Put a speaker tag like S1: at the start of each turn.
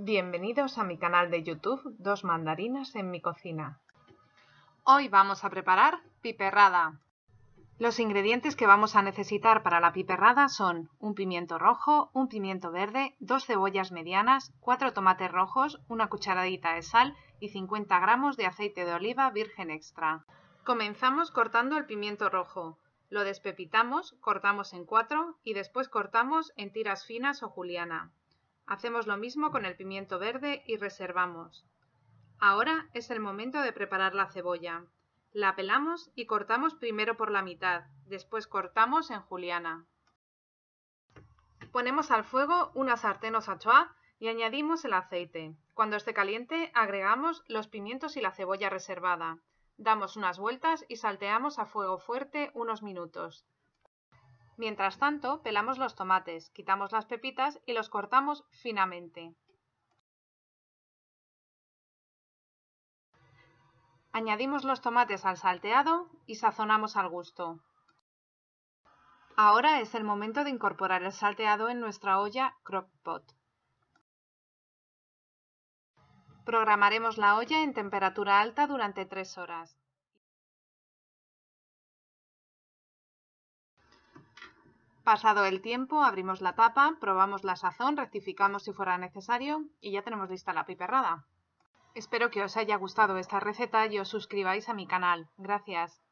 S1: Bienvenidos a mi canal de YouTube Dos mandarinas en mi cocina. Hoy vamos a preparar piperrada. Los ingredientes que vamos a necesitar para la piperrada son un pimiento rojo, un pimiento verde, dos cebollas medianas, cuatro tomates rojos, una cucharadita de sal y 50 gramos de aceite de oliva virgen extra. Comenzamos cortando el pimiento rojo. Lo despepitamos, cortamos en cuatro y después cortamos en tiras finas o juliana. Hacemos lo mismo con el pimiento verde y reservamos. Ahora es el momento de preparar la cebolla. La pelamos y cortamos primero por la mitad, después cortamos en juliana. Ponemos al fuego una sartén o sachoa y añadimos el aceite. Cuando esté caliente, agregamos los pimientos y la cebolla reservada. Damos unas vueltas y salteamos a fuego fuerte unos minutos. Mientras tanto, pelamos los tomates, quitamos las pepitas y los cortamos finamente. Añadimos los tomates al salteado y sazonamos al gusto. Ahora es el momento de incorporar el salteado en nuestra olla Crock-Pot. Programaremos la olla en temperatura alta durante 3 horas. Pasado el tiempo, abrimos la tapa, probamos la sazón, rectificamos si fuera necesario y ya tenemos lista la piperrada. Espero que os haya gustado esta receta y os suscribáis a mi canal. Gracias.